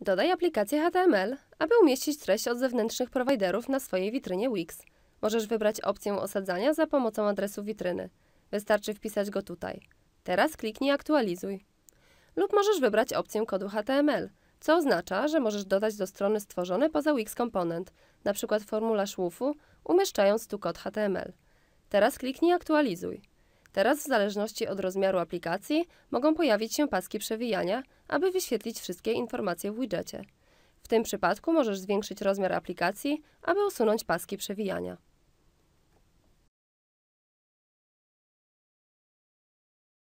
Dodaj aplikację HTML, aby umieścić treść od zewnętrznych prowajderów na swojej witrynie Wix. Możesz wybrać opcję osadzania za pomocą adresu witryny. Wystarczy wpisać go tutaj. Teraz kliknij Aktualizuj. Lub możesz wybrać opcję kodu HTML, co oznacza, że możesz dodać do strony stworzone poza Wix komponent, np. formularz WUFU, umieszczając tu kod HTML. Teraz kliknij Aktualizuj. Teraz, w zależności od rozmiaru aplikacji, mogą pojawić się paski przewijania, aby wyświetlić wszystkie informacje w widżecie. W tym przypadku możesz zwiększyć rozmiar aplikacji, aby usunąć paski przewijania.